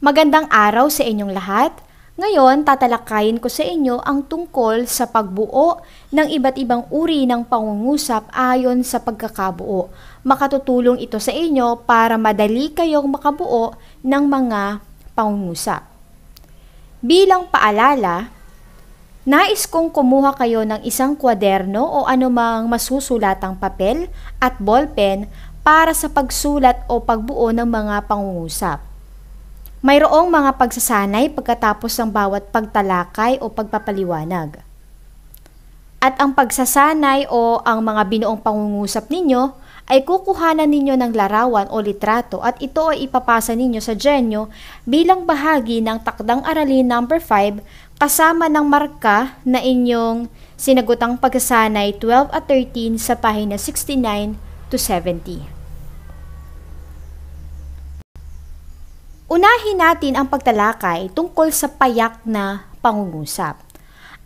Magandang araw sa inyong lahat. Ngayon, tatalakayin ko sa inyo ang tungkol sa pagbuo ng iba't ibang uri ng pangungusap ayon sa pagkakabuo. Makatutulong ito sa inyo para madali kayong makabuo ng mga pangungusap. Bilang paalala, nais kong kumuha kayo ng isang kwaderno o anumang masusulatang papel at ballpen para sa pagsulat o pagbuo ng mga pangungusap. Mayroong mga pagsasanay pagkatapos ng bawat pagtalakay o pagpapaliwanag. At ang pagsasanay o ang mga binuong pangungusap ninyo ay kukuhanan ninyo ng larawan o litrato at ito ay ipapasa ninyo sa genyo bilang bahagi ng takdang aralin number 5 kasama ng marka na inyong sinagotang pagsasanay 12 at 13 sa pahina 69 to 70. Unahin natin ang pagtalakay tungkol sa payak na pangungusap.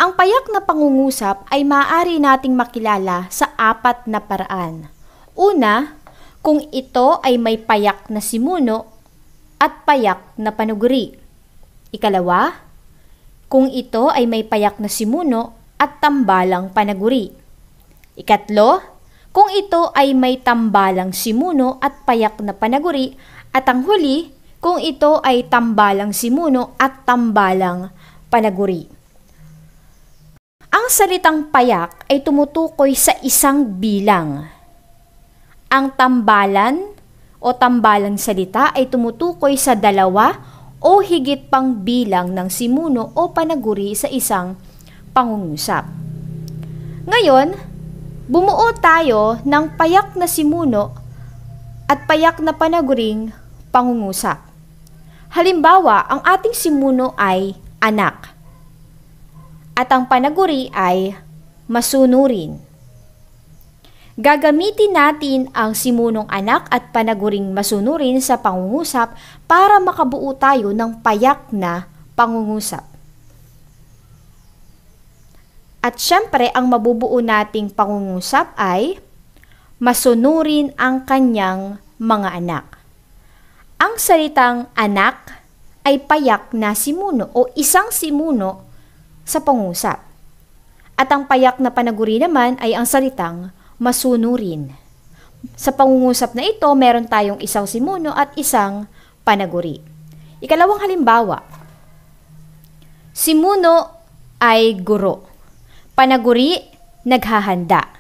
Ang payak na pangungusap ay maaari nating makilala sa apat na paraan. Una, kung ito ay may payak na simuno at payak na panuguri. Ikalawa, kung ito ay may payak na simuno at tambalang panaguri. Ikatlo, kung ito ay may tambalang simuno at payak na panaguri. At ang huli, kung ito ay tambalang simuno at tambalang panaguri. Ang salitang payak ay tumutukoy sa isang bilang. Ang tambalan o tambalang salita ay tumutukoy sa dalawa o higit pang bilang ng simuno o panaguri sa isang pangungusap. Ngayon, bumuo tayo ng payak na simuno at payak na panaguring pangungusap. Halimbawa, ang ating simuno ay anak at ang panaguri ay masunurin. Gagamitin natin ang simunong anak at panaguring masunurin sa pangungusap para makabuo tayo ng payak na pangungusap. At syempre, ang mabubuo nating pangungusap ay masunurin ang kanyang mga anak. Ang salitang anak ay payak na simuno o isang simuno sa pangusap. At ang payak na panaguri naman ay ang salitang masunurin. Sa pangungusap na ito, meron tayong isang simuno at isang panaguri. Ikalawang halimbawa, simuno ay guro. Panaguri, naghahanda.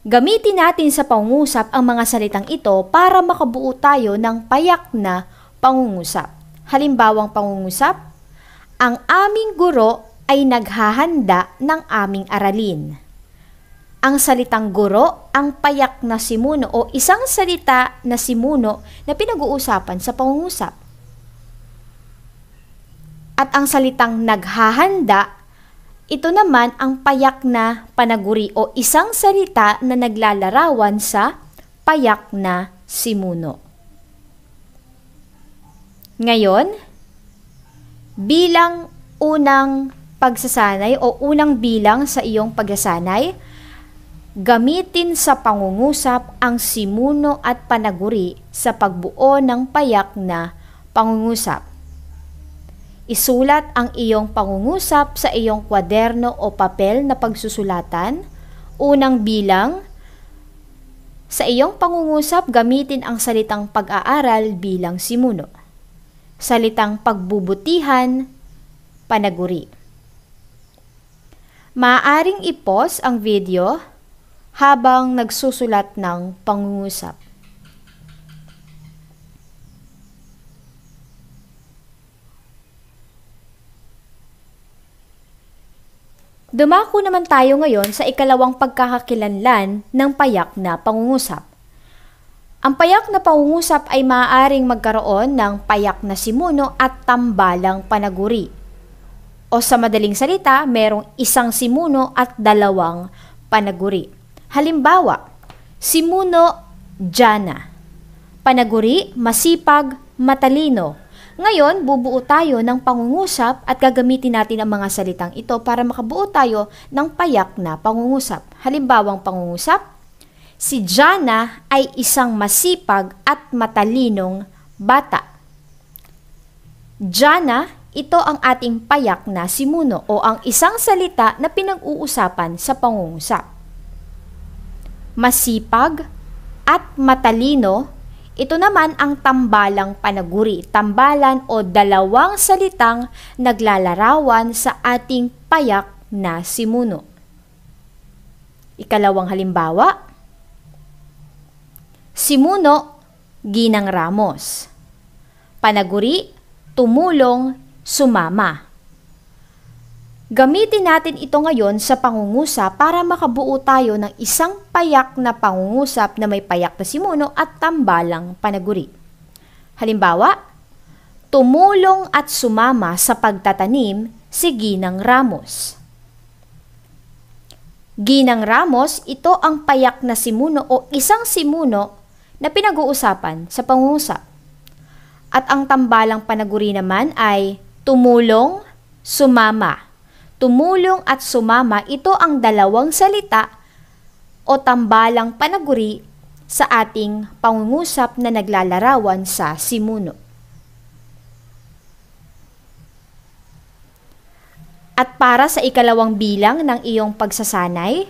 Gamitin natin sa pangungusap ang mga salitang ito para makabuo tayo ng payak na pangungusap. Halimbawang pangungusap, ang aming guro ay naghahanda ng aming aralin. Ang salitang guro ang payak na simuno o isang salita na simuno na pinag-uusapan sa pangungusap. At ang salitang naghahanda ito naman ang payak na panaguri o isang salita na naglalarawan sa payak na simuno. Ngayon, bilang unang pagsasanay o unang bilang sa iyong pagsasanay, gamitin sa pangungusap ang simuno at panaguri sa pagbuo ng payak na pangungusap. Isulat ang iyong pangungusap sa iyong kwaderno o papel na pagsusulatan. Unang bilang. Sa iyong pangungusap, gamitin ang salitang pag-aaral bilang simuno. Salitang pagbubutihan, panaguri. Maaring ipos ang video habang nagsusulat ng pangungusap. Dumako naman tayo ngayon sa ikalawang pagkakakilanlan ng payak na pangungusap. Ang payak na pangungusap ay maaaring magkaroon ng payak na simuno at tambalang panaguri. O sa madaling salita, merong isang simuno at dalawang panaguri. Halimbawa, simuno, jana. Panaguri, masipag, matalino ngayon, bubuo tayo ng pangungusap at gagamitin natin ang mga salitang ito para makabuo tayo ng payak na pangungusap. Halimbawang pangungusap, si Jana ay isang masipag at matalinong bata. Jana ito ang ating payak na simuno o ang isang salita na pinag-uusapan sa pangungusap. Masipag at matalino ito naman ang tambalang panaguri, tambalan o dalawang salitang naglalarawan sa ating payak na simuno. Ikalawang halimbawa, simuno, ginang ramos. Panaguri, tumulong, sumama. Gamitin natin ito ngayon sa pangungusap para makabuo tayo ng isang payak na pangungusap na may payak na simuno at tambalang panaguri. Halimbawa, tumulong at sumama sa pagtatanim si Ginang Ramos. Ginang Ramos, ito ang payak na simuno o isang simuno na pinag-uusapan sa pangungusap. At ang tambalang panaguri naman ay tumulong, sumama tumulong at sumama ito ang dalawang salita o tambalang panaguri sa ating pangungusap na naglalarawan sa simuno. At para sa ikalawang bilang ng iyong pagsasanay,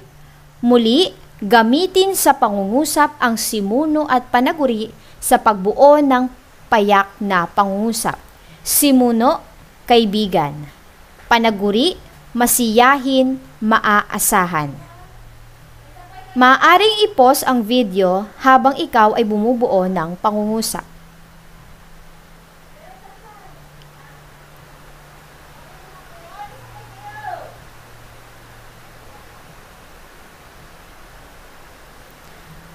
muli gamitin sa pangungusap ang simuno at panaguri sa pagbuo ng payak na pangungusap. Simuno, kaibigan. Panaguri, masiyahin, maaasahan. Maaring i-pause ang video habang ikaw ay bumubuo ng pangungusap.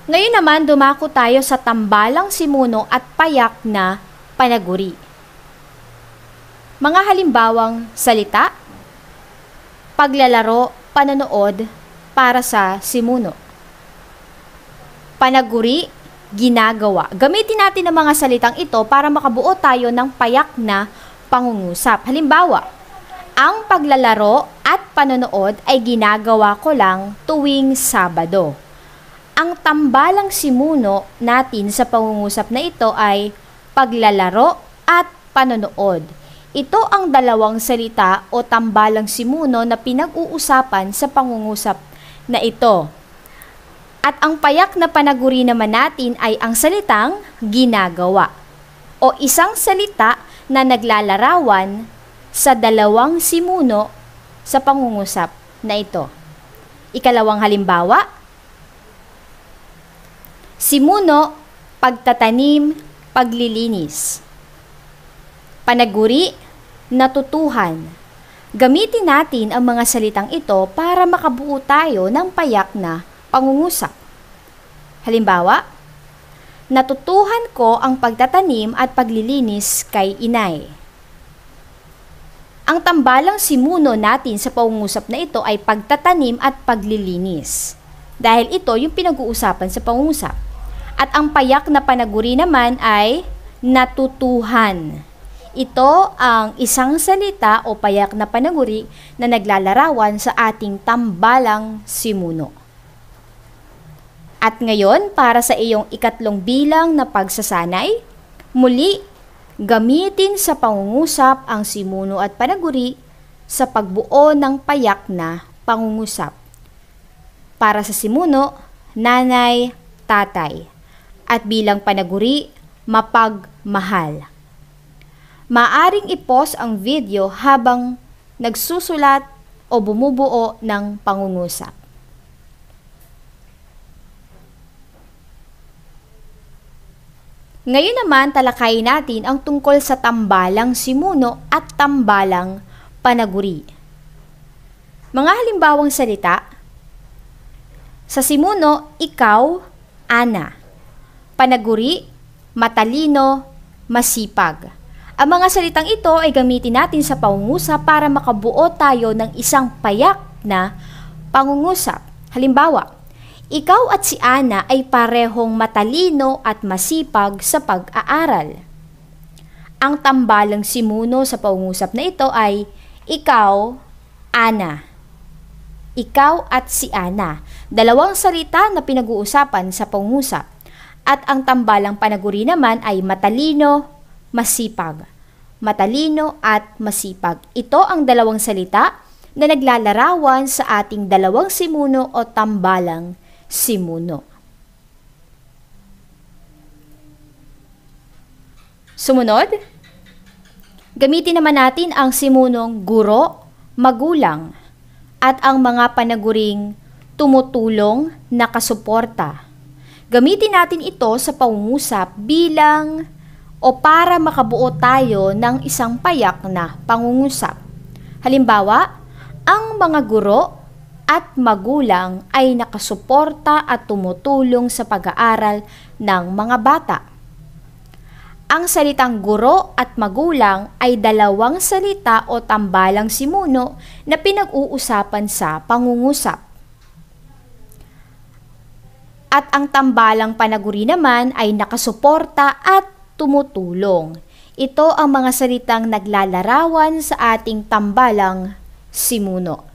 Ngayon naman dumako tayo sa tambalang simuno at payak na panaguri. Mga halimbawang salita, paglalaro, pananood para sa simuno. Panaguri, ginagawa. Gamitin natin ang mga salitang ito para makabuo tayo ng payak na pangungusap. Halimbawa, ang paglalaro at panonood ay ginagawa ko lang tuwing Sabado. Ang tambalang simuno natin sa pangungusap na ito ay paglalaro at panonood. Ito ang dalawang salita o tambalang simuno na pinag-uusapan sa pangungusap na ito. At ang payak na panaguri naman natin ay ang salitang ginagawa o isang salita na naglalarawan sa dalawang simuno sa pangungusap na ito. Ikalawang halimbawa, simuno, pagtatanim, paglilinis. Panaguri, natutuhan. Gamitin natin ang mga salitang ito para makabuo tayo ng payak na pangungusap. Halimbawa, natutuhan ko ang pagtatanim at paglilinis kay inay. Ang tambalang simuno natin sa pangungusap na ito ay pagtatanim at paglilinis. Dahil ito yung pinag-uusapan sa pangungusap. At ang payak na panaguri naman ay natutuhan. Ito ang isang salita o payak na panaguri na naglalarawan sa ating tambalang simuno. At ngayon, para sa iyong ikatlong bilang na pagsasanay, muli, gamitin sa pangungusap ang simuno at panaguri sa pagbuo ng payak na pangungusap. Para sa simuno, nanay, tatay. At bilang panaguri, mapagmahal. Maaring ipos ang video habang nagsusulat o bumubuo ng pangungusap. Ngayon naman talakayin natin ang tungkol sa tambalang simuno at tambalang panaguri. Mga halimbawang salita Sa simuno, ikaw, ana. Panaguri, matalino, masipag. Ang mga salitang ito ay gamitin natin sa pangungusap para makabuo tayo ng isang payak na pangungusap. Halimbawa, ikaw at si Ana ay parehong matalino at masipag sa pag-aaral. Ang tambalang simuno sa pangungusap na ito ay ikaw, Ana. Ikaw at si Ana, dalawang salita na pinag-uusapan sa pangungusap. At ang tambalang panaguri naman ay matalino, masipag. Matalino at masipag. Ito ang dalawang salita na naglalarawan sa ating dalawang simuno o tambalang simuno. Sumunod, gamitin naman natin ang simunong guro, magulang, at ang mga panaguring tumutulong na kasuporta. Gamitin natin ito sa pangungusap bilang o para makabuo tayo ng isang payak na pangungusap. Halimbawa, ang mga guro at magulang ay nakasuporta at tumutulong sa pag-aaral ng mga bata. Ang salitang guro at magulang ay dalawang salita o tambalang simuno na pinag-uusapan sa pangungusap. At ang tambalang panaguri naman ay nakasuporta at tumutulong. Ito ang mga salitang naglalarawan sa ating tambalang simuno.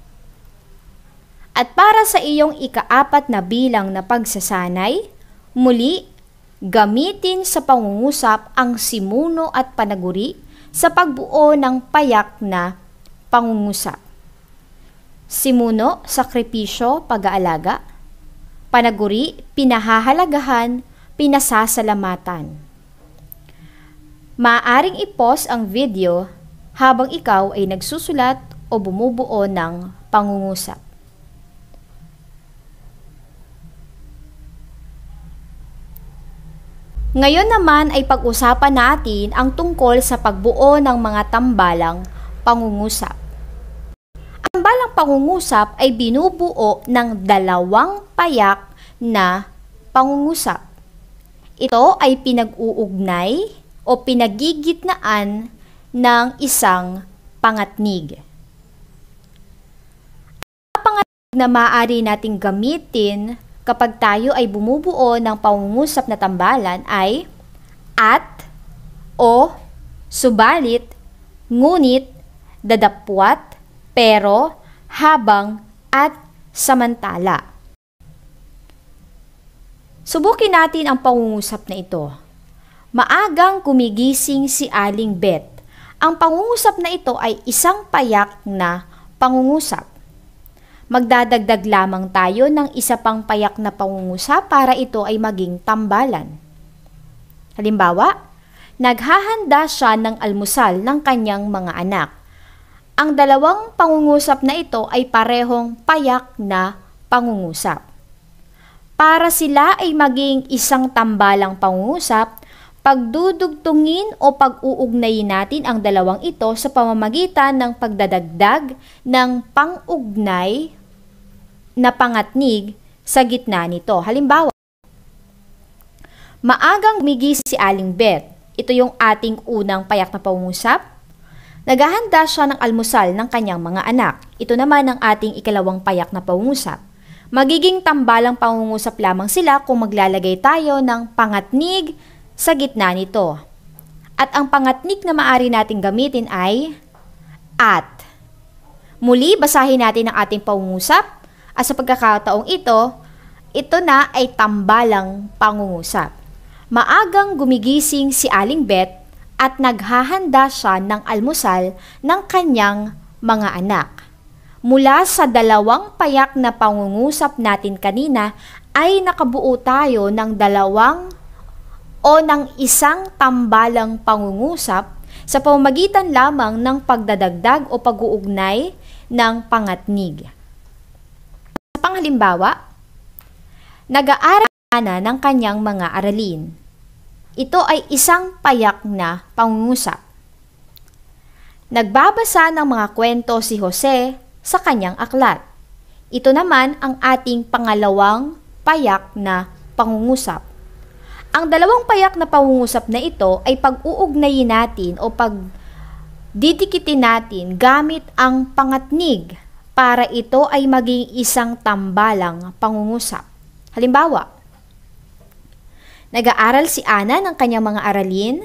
At para sa iyong ikaapat na bilang na pagsasanay, muli, gamitin sa pangungusap ang simuno at panaguri sa pagbuo ng payak na pangungusap. Simuno, sakripisyo, pag-aalaga. Panaguri, pinahahalagahan, pinasasalamatan. Maaring i-pause ang video habang ikaw ay nagsusulat o bumubuo ng pangungusap. Ngayon naman ay pag-usapan natin ang tungkol sa pagbuo ng mga tambalang pangungusap. Ang tambalang pangungusap ay binubuo ng dalawang payak na pangungusap. Ito ay pinag-uugnay o pinagigitnaan ng isang pangatnig. Ang pangatnig na maaari nating gamitin kapag tayo ay bumubuo ng pangungusap na tambalan ay at o subalit, ngunit, dadapwat, pero, habang, at samantala. Subukin natin ang pangungusap na ito. Maagang kumigising si Aling Bet. Ang pangungusap na ito ay isang payak na pangungusap. Magdadagdag lamang tayo ng isa pang payak na pangungusap para ito ay maging tambalan. Halimbawa, naghahanda siya ng almusal ng kanyang mga anak. Ang dalawang pangungusap na ito ay parehong payak na pangungusap. Para sila ay maging isang tambalang pangungusap, Pagdudugtungin o pag-uugnayin natin ang dalawang ito sa pamamagitan ng pagdadagdag ng pang-ugnay na pangatnig sa gitna nito. Halimbawa, maagang migis si Aling Beth. Ito yung ating unang payak na pangungusap. Naghahanda siya ng almusal ng kanyang mga anak. Ito naman ang ating ikalawang payak na pangungusap. Magiging tambalang pangungusap lamang sila kung maglalagay tayo ng pangatnig sa gitna nito. At ang pangatnik na maari nating gamitin ay at. Muli, basahin natin ang ating pangungusap at sa pagkakataong ito, ito na ay tambalang pangungusap. Maagang gumigising si Aling Bet at naghahanda siya ng almusal ng kanyang mga anak. Mula sa dalawang payak na pangungusap natin kanina ay nakabuo tayo ng dalawang o ng isang tambalang pangungusap sa pamamagitan lamang ng pagdadagdag o pag-uugnay ng pangatnig. Sa panghalimbawa, nag-aaral na ng kanyang mga aralin. Ito ay isang payak na pangungusap. Nagbabasa ng mga kwento si Jose sa kanyang aklat. Ito naman ang ating pangalawang payak na pangungusap. Ang dalawang payak na pangungusap na ito ay pag-uugnayin natin o pagdidikitin natin gamit ang pangatnig para ito ay maging isang tambalang pangungusap. Halimbawa, nag-aaral si Ana ng kanyang mga aralin,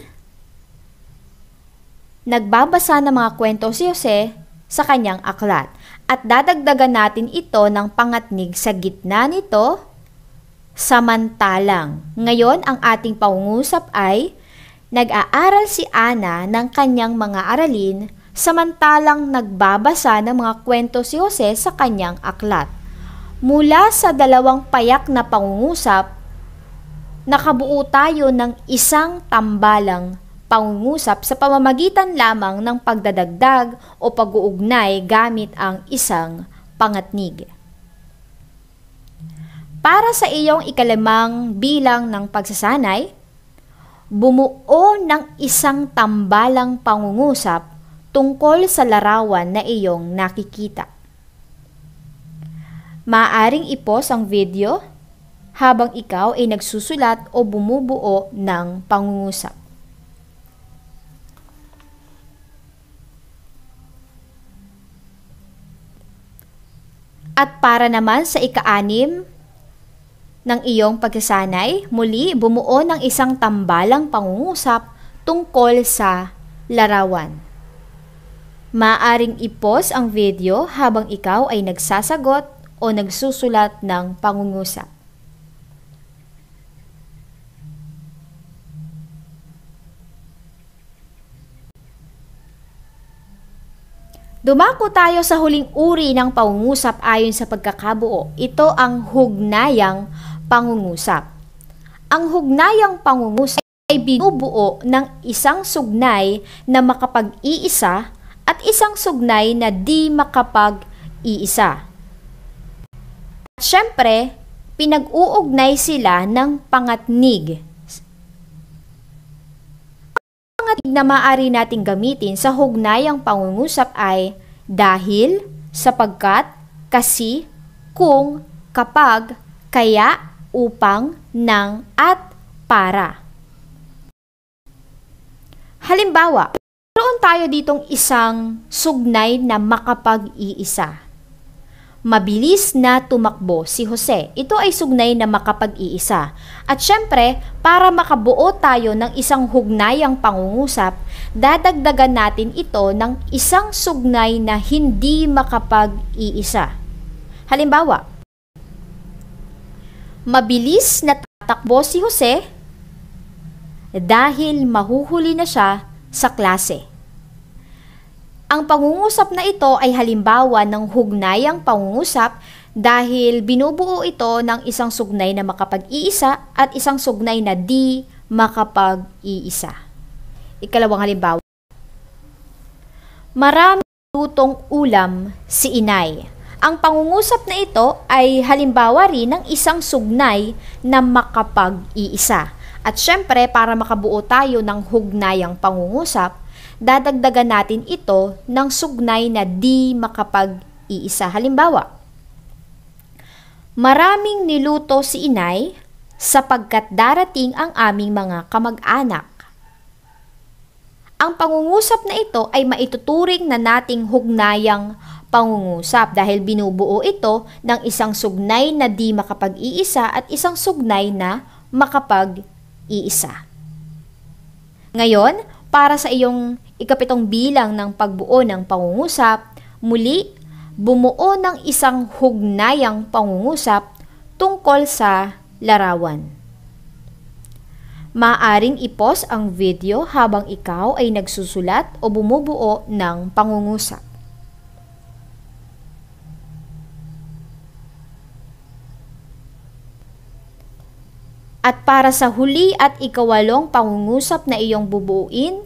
nagbabasa ng mga kwento si Jose sa kanyang aklat, at dadagdagan natin ito ng pangatnig sa gitna nito Samantalang, ngayon ang ating pangungusap ay nag-aaral si Ana ng kanyang mga aralin samantalang nagbabasa ng mga kwento si Jose sa kanyang aklat. Mula sa dalawang payak na pangungusap, nakabuo tayo ng isang tambalang pangungusap sa pamamagitan lamang ng pagdadagdag o pag-uugnay gamit ang isang pangatnig para sa iyong ikalimang bilang ng pagsasanay, bumuo ng isang tambalang pangungusap tungkol sa larawan na iyong nakikita. Maaring ipos ang video habang ikaw ay nagsusulat o bumubuo ng pangungusap. At para naman sa ikaanim ng iyong pagkasanay, muli bumuo ng isang tambalang pangungusap tungkol sa larawan. Maaring ipos ang video habang ikaw ay nagsasagot o nagsusulat ng pangungusap. Dumako tayo sa huling uri ng pangungusap ayon sa pagkakabuo. Ito ang hugnayang pangungusap. Ang hugnayang pangungusap ay binubuo ng isang sugnay na makapag-iisa at isang sugnay na di makapag-iisa. At syempre, pinag-uugnay sila ng pangatnig. Ang pangatnig na maaari nating gamitin sa hugnayang pangungusap ay dahil, sapagkat, kasi, kung, kapag, kaya, upang, ng, at para. Halimbawa, meron tayo ditong isang sugnay na makapag-iisa. Mabilis na tumakbo si Jose. Ito ay sugnay na makapag-iisa. At syempre, para makabuo tayo ng isang hugnayang pangungusap, dadagdagan natin ito ng isang sugnay na hindi makapag-iisa. Halimbawa, mabilis na tatakbo si Jose dahil mahuhuli na siya sa klase. Ang pangungusap na ito ay halimbawa ng hugnayang pangungusap dahil binubuo ito ng isang sugnay na makapag-iisa at isang sugnay na di makapag-iisa. Ikalawang halimbawa. Marami lutong ulam si inay. Ang pangungusap na ito ay halimbawa rin ng isang sugnay na makapag-iisa. At syempre, para makabuo tayo ng hugnayang pangungusap, dadagdagan natin ito ng sugnay na di makapag-iisa. Halimbawa, maraming niluto si inay sapagkat darating ang aming mga kamag-anak. Ang pangungusap na ito ay maituturing na nating hugnayang pangungusap dahil binubuo ito ng isang sugnay na di makapag-iisa at isang sugnay na makapag-iisa. Ngayon, para sa iyong ikapitong bilang ng pagbuo ng pangungusap, muli, bumuo ng isang hugnayang pangungusap tungkol sa larawan. Maaring ipos ang video habang ikaw ay nagsusulat o bumubuo ng pangungusap. At para sa huli at ikawalong pangungusap na iyong bubuuin,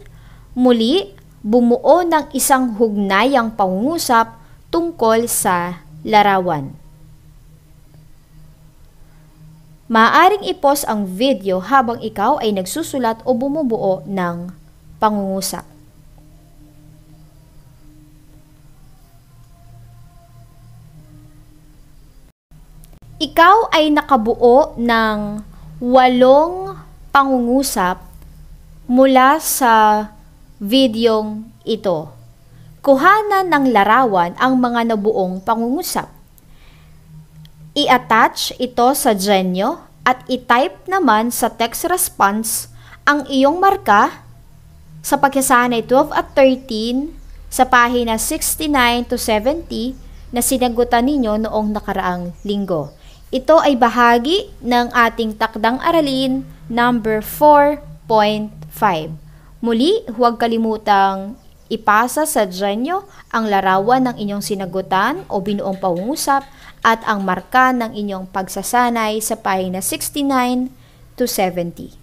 muli bumuo ng isang hugnayang pangungusap tungkol sa larawan. Maaring ipos ang video habang ikaw ay nagsusulat o bumubuo ng pangungusap. Ikaw ay nakabuo ng walong pangungusap mula sa videong ito. Kuhanan ng larawan ang mga nabuong pangungusap. I-attach ito sa Genyo at i-type naman sa text response ang iyong marka sa pagkasanay 12 at 13 sa pahina 69 to 70 na sinagutan ninyo noong nakaraang linggo. Ito ay bahagi ng ating takdang aralin number 4.5. Muli, huwag kalimutang ipasa sa dyan ang larawan ng inyong sinagutan o binuong pangusap at ang marka ng inyong pagsasanay sa pahina 69 to 70.